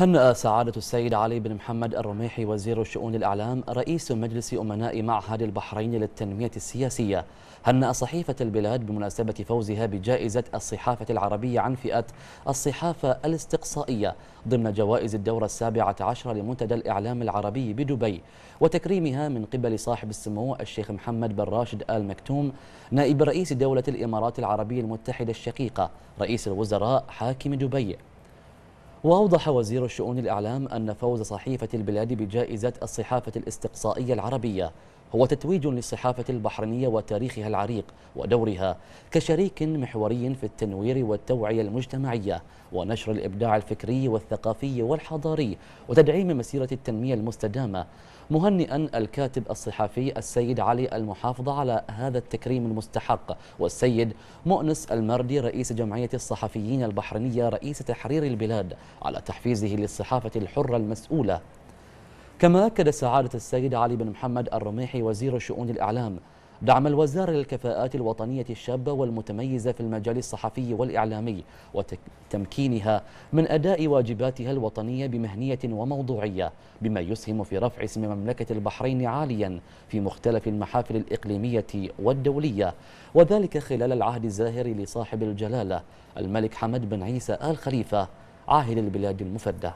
هنأ سعادة السيد علي بن محمد الرميحي وزير شؤون الإعلام رئيس مجلس أمناء معهد البحرين للتنمية السياسية هنأ صحيفة البلاد بمناسبة فوزها بجائزة الصحافة العربية عن فئة الصحافة الاستقصائية ضمن جوائز الدورة السابعة عشرة لمنتدى الإعلام العربي بدبي وتكريمها من قبل صاحب السمو الشيخ محمد بن راشد آل مكتوم نائب رئيس دولة الإمارات العربية المتحدة الشقيقة رئيس الوزراء حاكم دبي وأوضح وزير الشؤون الإعلام أن فوز صحيفة البلاد بجائزة الصحافة الاستقصائية العربية هو تتويج للصحافة البحرينية وتاريخها العريق ودورها كشريك محوري في التنوير والتوعية المجتمعية ونشر الإبداع الفكري والثقافي والحضاري وتدعيم مسيرة التنمية المستدامة مهنئا الكاتب الصحفي السيد علي المحافظة على هذا التكريم المستحق والسيد مؤنس المردي رئيس جمعية الصحفيين البحرينية رئيس تحرير البلاد على تحفيزه للصحافة الحرة المسؤولة كما أكد سعادة السيد علي بن محمد الرميحي وزير شؤون الإعلام دعم الوزارة للكفاءات الوطنية الشابة والمتميزة في المجال الصحفي والإعلامي وتمكينها من أداء واجباتها الوطنية بمهنية وموضوعية بما يسهم في رفع اسم مملكة البحرين عاليا في مختلف المحافل الإقليمية والدولية وذلك خلال العهد الزاهر لصاحب الجلالة الملك حمد بن عيسى آل خليفة عاهل البلاد المفدى